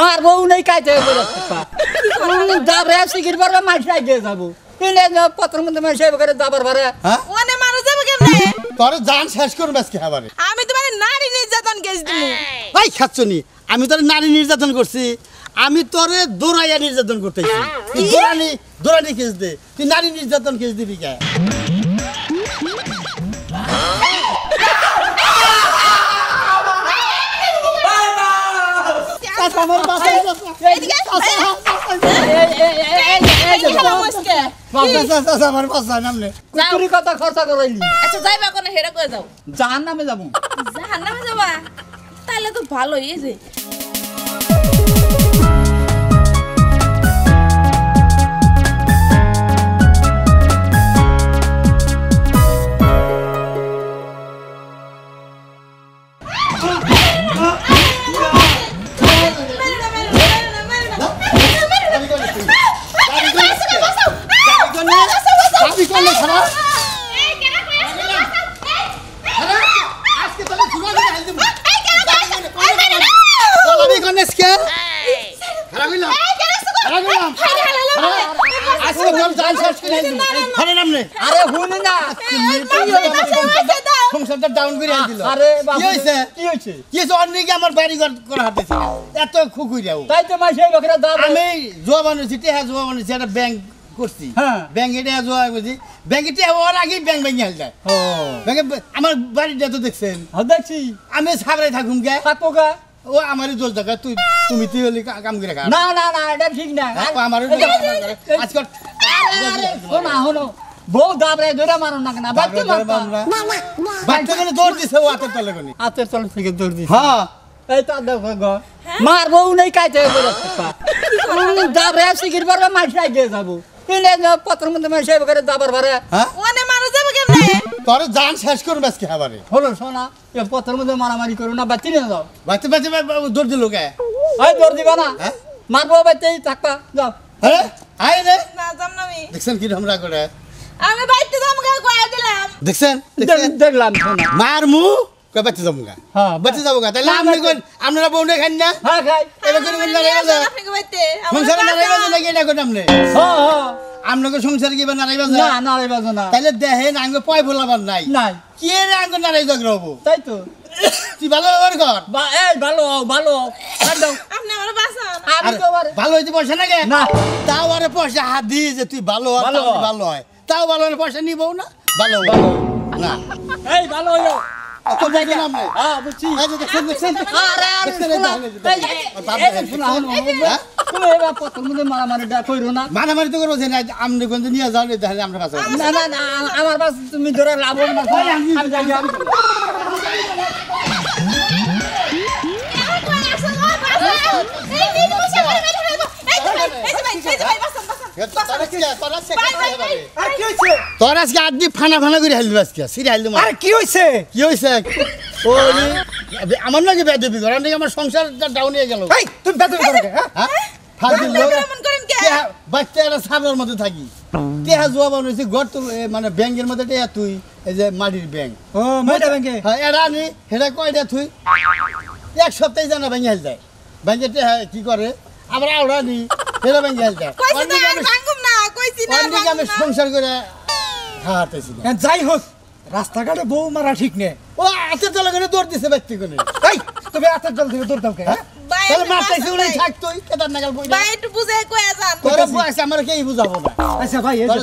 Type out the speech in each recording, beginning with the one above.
মারবো বউ নেই কাজ যাবে শিখির পারবে মাছ গিয়ে যাবো পত্র মধ্যে মানুষ করে যাবার পারে ওনে হ্যাঁ? মানুষ যাবে কেমনে তোর জান শেষ করবে আজকে হাবারে আমি তোমার নারী নির্যাতন কেস দিমু ভাই খাচ্ছনি আমি তোর নারী নির্যাতন করছি আমি তোরে দৌড়াইয়া নির্যাতন করতেছি দৌড়ানি দৌড়ানি কেস দে তুই নারী নির্যাতন কেস দিবি কে চাচা আমার বাসা এইদিকে নামে যাবা তাহলে তো ভালোই যে লাগছে কিছু অন্যকে আমার বাড়ি করা হাতেছে এত খুকুইরাও তাই তো মাসে লোকেরা দাম আমি জোয়া বানিয়েছি টেহা হ্যাঁ, জোয়া বানিয়েছি এটা ব্যাংক করছি হ্যাঁ। ব্যাংকে টেহা জোয়া করছি ব্যাংকে টেহা হওয়ার আগেই ব্যাংক ব্যাংকে হেল যায় ব্যাংকে আমার বাড়িটা তো দেখছেন দেখছি আমি সাবরে থাকুম গে থাকবো গা ও আমারই দোষ দেখা তুই তুমি তুই হলি কাম করে না না না এটা ঠিক না আমার আজকাল শোনা হলো বউ দাবরে ধরে মারো না কেন বাচ্চা মারবা বাচ্চা গুলো দৌড় দিছে ও হাতের তলে গনি হাতের তলে থেকে দৌড় দিছে হ্যাঁ এই তো দেখো গো হ্যাঁ? মার বউ নেই কাইতে বলে দাবরে সিগির পারবা মাঠে আগে যাবো এনে পত্র মধ্যে মাসে করে দাবার ভরে হ্যাঁ? ওনে মারো যাবে কেমনে তোর জান শেষ করবে আজকে হাবারে হলো শোনা এ পত্র মধ্যে মারামারি করো না বাচ্চা নিয়ে যাও বাচ্চা বাচ্চা দৌড় দিল কে এই দৌড় দিবা না হ্যাঁ? মারবো বাচ্চাই থাকবা যাও আরে আয় দেখছেন কি ঢমরা করে আমি বাইতে জমগা কয়া দিলাম দেখছেন দেখলাম মারমু কয় বাচ্চা যাবো গা হ্যাঁ বাচ্চা যাবো তাহলে হ্যাঁ, আপনি কোন আপনারা বউ না খান না হ্যাঁ খাই এটা বললে রে যা সংসারে না নাকি আপনাকে সংসারে না রে না না রে না তাহলে আঙ্গ পয় নাই নাই কি রে আঙ্গ না রে জগর তাই তো তুই ভালো ওর ঘর বা এই ভালো ভালো আপনি আমার বাঁচান আমি তো ভালো হইতে বসে না কে তাও আরে পয়সা হাত দিয়ে যে তুই ভালো ভালো হয় তাও ভালো না পয়সা নিবো না ভালো না এই ভালো হইলো আমার কাছে তুমি ধরে লাভ মানে ব্যাংকের মধ্যে তুই এই যে মাটির ব্যাংক এরা কয় তুই এক সপ্তাহে জানা ব্যাংকে হেল যায় ব্যাংকে কি করে আমরা ওরা নি ফেরা হ্যাঁ, যাই হোক রাস্তাঘাটে বউ মারা ঠিক নেই জল দৌড় দিছে ব্যক্তি করে তবে আতের জল থেকে দৌড় দাও হ্যাঁ? নাগাল আচ্ছা ভাই হ্যাঁ।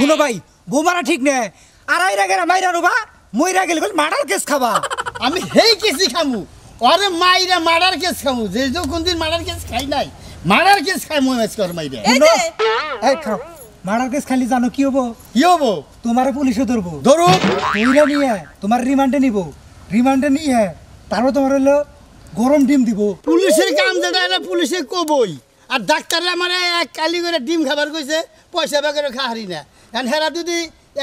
শুনো ভাই ঠিক গেলে খাবা আমি হেই কেসি খামু আরে মাইরা মার্ডার কেস খামু যে কোনদিন মার্ডার কেস খাই নাই মারার কেস খাই মই কর মাইরে এই খাও মারার কেস খালি জানো কি হবো কি হবো তোমারে পুলিশে ধরবো ধরু তুইরা নিয়ে তোমার রিমান্ডে নিব রিমান্ডে নিয়ে তারপর তোমার হলো গরম ডিম দিব পুলিশের কাম যেটা এটা পুলিশে কবই আর ডাক্তাররা আমার এক কালি করে ডিম খাবার কইছে পয়সা বাগের খাহারি না এখন হেরা যদি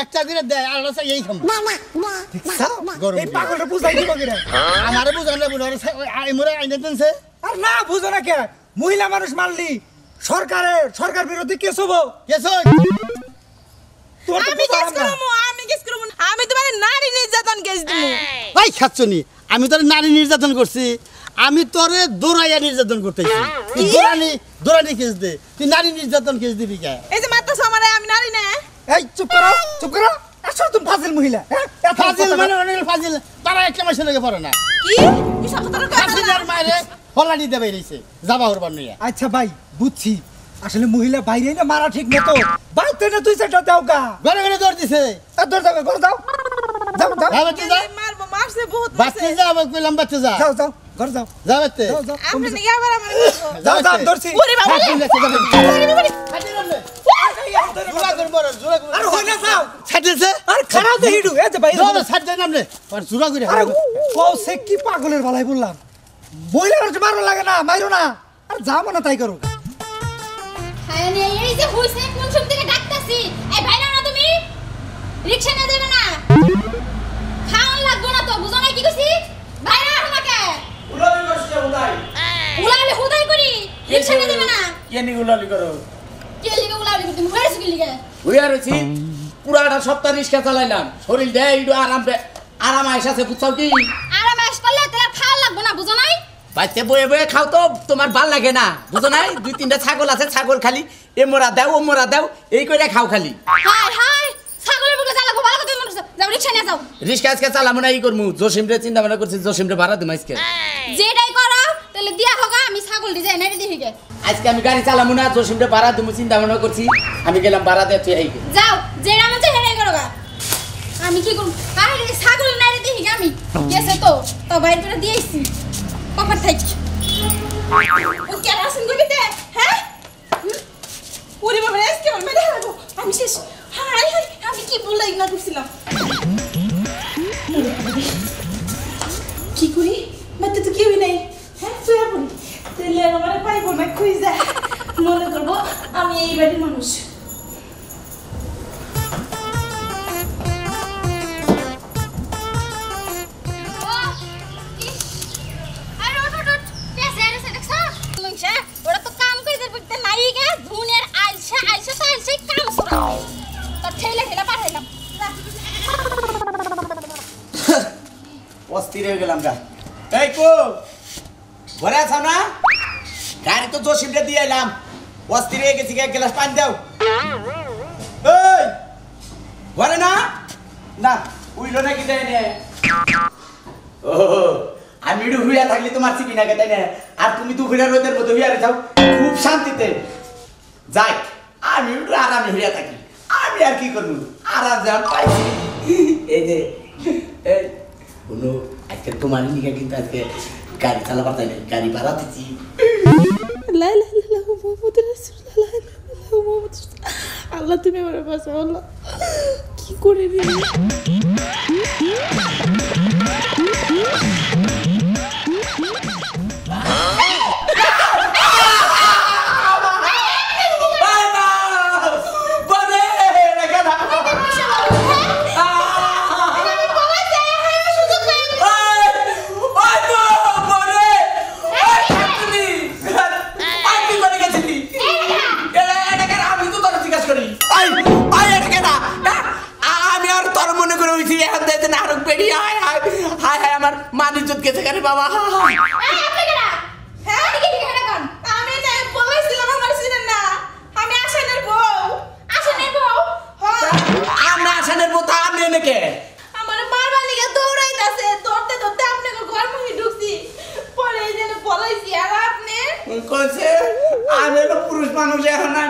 একটা করে দেয় আর রসা এই খাম গরম এই দিব বুঝানো বুঝানো আই মরে আইনে তেনছে আর না বুঝো না কে মহিলা মানুষ মারলি সরকারে সরকার বিরোধী কেস হবো কেস আমি আমি আমি তোর নারী নির্যাতন করছি আমি তোরে দোরাইয়া নির্যাতন করতেছি দোরানি দোরানি কেস দে তুই নারী নির্যাতন কেস দিবি কে এই যে মাত্র সামারে আমি নারী না এই চুপ করো চুপ করো আসলে তুমি ফাজিল মহিলা হ্যাঁ? ফাজিল মানে অনেক ফাজিল তারা একটা মাসে লাগে পড়ে না কি বিশাল কথা ফাজিল আর ফলানি দে বেরিয়েছে যাবা হরবার নিয়ে আচ্ছা ভাই বুঝছি আসলে মহিলা বাইরে না মারা ঠিক মতো বাইতে না তুই সেটা দাও গা ঘরে ঘরে দৌড় দিছে আর দৌড় দাও ঘরে দাও যাও যাও যাও কি যাও মারবো মারছে বহুত বাচ্চা যা আমি কইলাম বাচ্চা যা যাও যাও ঘরে যাও যাও বাচ্চা যাও আমরা নিয়ে আবার যাও যাও ওরে বাবা খারাপ ভাই করে কি পাগলের বালাই বললাম বইলে হচ্ছে মারো লাগে না মারো না আর যা মনে তাই করো এই যে হইছে কোন সব থেকে ডাকতাছি এই ভাইরা না তুমি রিকশা না দেবে না খাওয়ান লাগবো না তো বুঝো না কি কইছি ভাইরা আহ উলালি করছে উলাই উলালি হুদাই করি রিকশা না দেবে না কে নি উলালি করো কে লিগে উলালি করতে মুয়ারছ কি লিগে উয়ারছি পুরাটা সপ্তাহ রিকশা চালাইলাম শরীর দেয় একটু আরাম আরাম আইসাছে বুঝছাও কি বাচ্চা বয়ে বয়ে খাও তো তোমার ভাল লাগে না বুঝো নাই দুই তিনটা ছাগল আছে ছাগল খালি এ মোরা দাও ও মোরা দাও এই করে খাও খালি রিক্সা আজকে না ই করমু জসিম রে চিন্তা ভাবনা জসিম রে ভাড়া দিম আজকে যেটাই তাহলে দিয়া হোক আমি ছাগল ডিজাইন আজকে আমি গাড়ি চালামু না জসিম রে ভাড়া দিমু চিন্তা ভাবনা করছি আমি গেলাম ভাড়া দে যাও যেটা চাই হেরাই করো আমি কি করব আরে ছাগল না দিহি আমি গেছে তো তো বাইরে করে দিয়েছি পাপার থাইছ ও কেন আসেন করবি তে হ্যাঁ ওরে বাবা আজকে আমার মেরে হারাবো আমি শেষ হাই হাই আমি কি বলাই না করছিলাম কি করি বাচ্চা তো কেউই নাই হ্যাঁ তুই এখন তুই আমার পাইবো না খুঁজে মনে করবো আমি এই বাড়ির মানুষ অস্থির হয়ে গেলাম গা এই কো ঘরে আছো না গাড়ি তো জসিমটা দিয়ে এলাম অস্থির হয়ে গেছি এক গ্লাস পানি দাও এই ঘরে না না উইল নাকি তাই নে আমি একটু হুইয়া থাকলে তোমার চিকি না তাই না আর তুমি তো হুইয়া রোদের মতো হুইয়া যাও খুব শান্তিতে যাই আমি একটু আরামে হুইয়া থাকি আমি আর কি করবো আরাম যান পাইছি এই যে এই হলো আজকে তোমার নিকা কিন্তু আজকে গাড়ি চালাবার তাই গাড়ি ভাড়া দিচ্ছি لا لا لا لا محمد رسول لا لا لا محمد আল্লাহ তুমি আমার বাসা আল্লাহ কি করে দিলে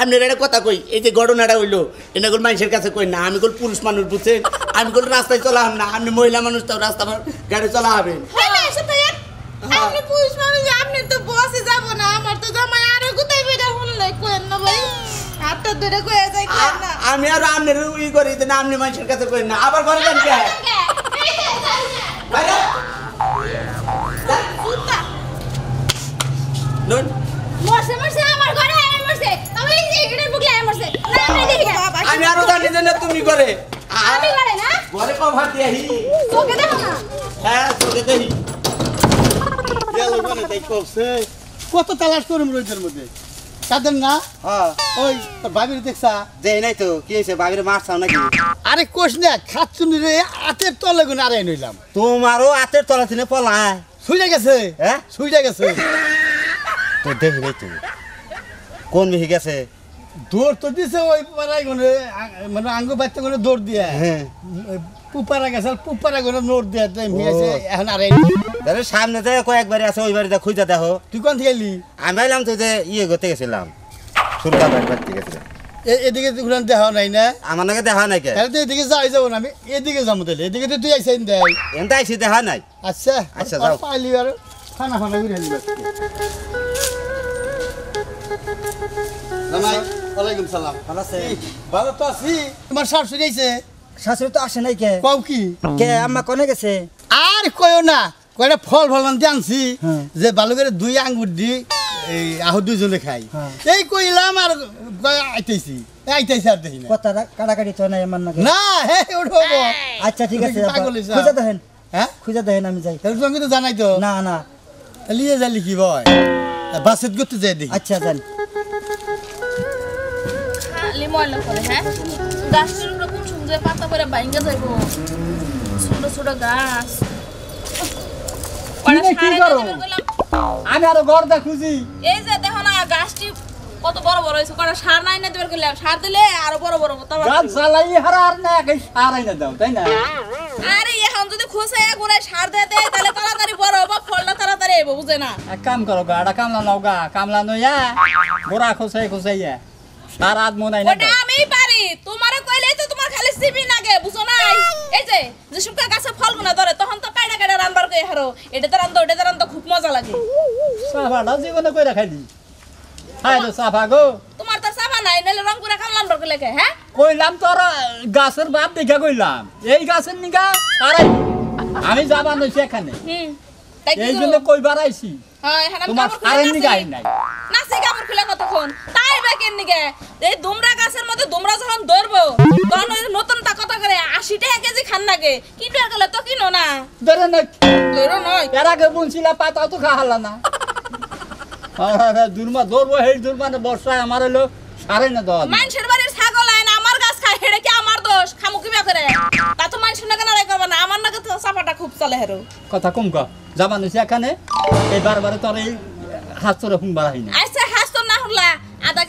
আপনার একটা কথা কই এই যে ঘটনাটা হইলো এটা কোন মানুষের কাছে কই না আমি কোন পুরুষ মানুষ বুঝছেন আমি কোন রাস্তায় চলা না আপনি মহিলা মানুষ তো রাস্তা গাড়ি চলা হবে হ্যাঁ, হ্যাঁ। আপনি না আমার আমি আর আপনার ই করি না আপনি মানুষের কাছে কই না আবার ঘরে যান কে আমার ঘরে আমি আরো জানি তুমি করে হ্যাঁ, কত তালাশ রোজের মধ্যে হ্যাঁ। দেখছা দেই নাই তো কি হয়েছে নাকি আরে না রে আতের তলে নইলাম আতের তলা শুয়ে গেছে হ্যাঁ শুয়ে গেছে কোন মিহি গেছে দৌড় তো দিছে ওই পাড়ায় গনে মানে আঙ্গ বাচ্চা করে দৌড় দিয়ে হ্যাঁ পুপারা গেছে পুপারা গনে নোট দিয়ে মিয়াছে এখন আর তাহলে সামনে কয় কয়েকবারে আছে ওই বাড়িতে খুঁজে দেখো তুই কোন থেকে এলি আমি এলাম তো যে ইয়ে করতে গেছিলাম সুরকা বাড়ি বাড়তে গেছিলাম এদিকে গুলান দেখা নাই না আমার নাকি দেখা নাই তাহলে তো এদিকে যাই যাব না আমি এদিকে যাবো তাহলে এদিকে তো তুই আইসাইন দেয় এনটা আইসি দেখা নাই আচ্ছা আচ্ছা যাও পাইলি আর খানা খানা করে ওয়ালাইকুম সালাম ভালো আছে ভালো তো আছি তোমার শাশুড়ি শাশুড়ি তো আসে নাই কে কও কি কে আম্মা কোনে গেছে আর কয়ও না কয়টা ফল ফলন দিয়ে আনছি হ্যাঁ। যে বালুকের দুই আঙ্গুর দি এই আহ দুইজনে খাই হ্যাঁ। এই কইলাম আর আইতেছি আইতেছি আর দেখি কথা কাটাকাটি তো নাই আমার না হে উঠব আচ্ছা ঠিক আছে খুঁজে দেখেন হ্যাঁ খুঁজে দেখেন আমি যাই তুমি তো জানাই তো না না লিয়ে যা লিখি বয় বাসেত যাই দেখি আচ্ছা জানি ছাড়লে ময়লা করে হ্যাঁ গাছটার উপরে সুন্দর পাতা করে যাইব ছোট ছোট গাছ আমি আরো খুঁজি এই যে দেখো না গাছটি কত বড় বড় হয়েছে কটা সার নাই না দেবার সার দিলে আরো বড় বড় হতো গাছ জ্বালাই হারা আর না একই সার আইনা দাও তাই না আরে এখন যদি খোসায় সার দেয় তাহলে তাড়াতাড়ি বড় ফলটা তাড়াতাড়ি এবো বুঝে না এক কাম করো গা কামলা নাও গা কামলা নইয়া গোড়া খোসাই খোসাইয়া আর আজ মন আমি পারি তোমারে কইলে তো তোমার খালি সিবি বুঝো নাই এই যে যে শুকা গাছে ফল গুনা ধরে তখন তো রান্দার কই হারো এটা তো খুব মজা লাগে জীবনে হাই সাফা গো তোমার তো সাফা নাই নালে রং হ্যাঁ কইলাম তোর গাছের বাপ দেখা কইলাম এই গাছের নিগা আরে আমি যাবা নই সেখানে এই জন্য কইবার আইছি হ্যাঁ তোমার আরে নিগা নাই সে কাপড় খুলে কতক্ষণ কেন নিকে এই দুমরা গাছের মধ্যে দুমরা যখন ধরবো তখন ওই নতুনটা কত করে আশি টাকা কেজি খান লাগে কিনবে গেলে তো কিনো না ধরে না ধরো নয় এর আগে বুনছিলা পাতাও তো খাওয়া না দুর্মা ধরবো হেই দুর্মা বর্ষায় আমার হলো সারে না দল মানুষের বাড়ির ছাগল আয় না আমার গাছ খায় হেড়ে কি আমার দোষ খামু কি করে তা তো মানুষের নাকে নারাই করবে না আমার নাকে চাপাটা খুব চলে হেরো কথা কম কা জামানুছি এখানে এই বারবারে তোর এই হাত চোরা ফুন বাড়াই না আচ্ছা হাত না হলা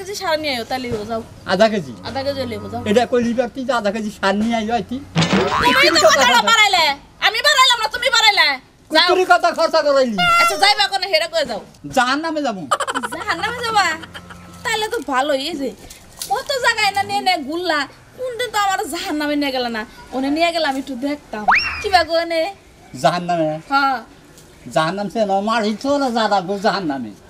কেজি সার নিয়ে আয়ো তা লিবো যাও আধা কেজি আধা কেজি লিবো যাও এটা কই লিবার তুই আধা কেজি সার নিয়ে আয়ো আইতি তুমি তো কথা বাড়াইলে আমি বাড়াইলাম না তুমি বাড়াইলে কুতুরি কথা খরচা করাইলি আচ্ছা যাইবা কোন হেরা কই যাও জাহান্নামে যাবো জাহান্নামে যাবা তাহলে তো ভালোই যে কত জায়গায় না নিয়ে নিয়ে গুল্লা কোনদিন তো আমার জাহান নামে নিয়ে গেল না ওনে নিয়ে গেল আমি একটু দেখতাম কি বাগো ওনে জাহান নামে হ্যাঁ জাহান নাম সে না মারিছো না জাদা গো জাহান নামে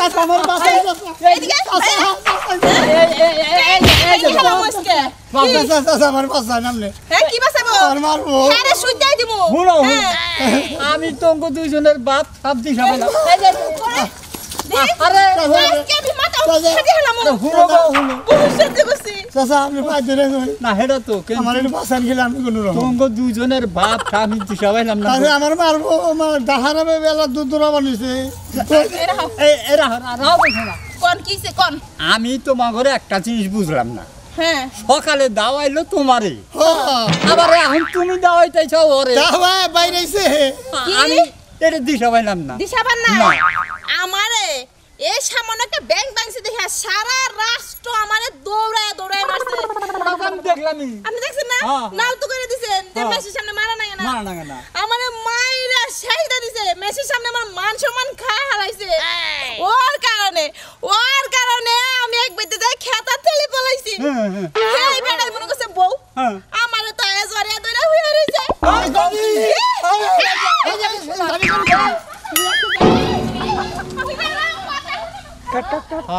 আমি তো দুইজনের বাপ ভাবছি আরে আমি তোমার একটা জিনিস বুঝলাম না সকালে দাওয়াইলো তোমারে আবার এখন তুমি দাওয়াইতেছ ওরে দাওয়াই বাইরেছে আমি এটা দিশা পাইলাম না দিশা পান না আমারে এ একটা ব্যাং ব্যাংসে দেখে সারা রাষ্ট্র আমারে দৌড়ায় দৌড়ায় মারছে আমি দেখলামই আপনি দেখছেন না হ্যাঁ, হ্যাঁ। নাও তো করে দিছেন যে হ্যাঁ। মেসের সামনে মারা না না মারা না আমারে মাইরা শাইদা দিছে মেসের সামনে আমার মান সম্মান খায় হারাইছে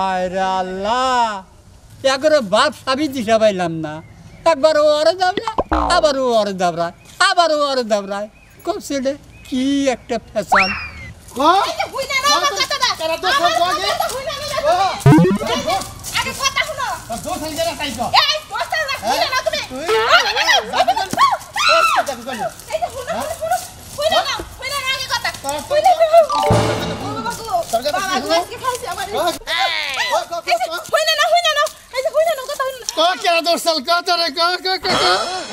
হায় আল্লাহ একবার বাপ সাবি দিশা পাইলাম না একবার ও আরে দাবরা আবার ও আরে দাবরায় আবার ও আরে দাবরায় খুব সেটে কি একটা ফ্যাশন कहा क्या दोस्त का तेरे कहा कहा कहा का?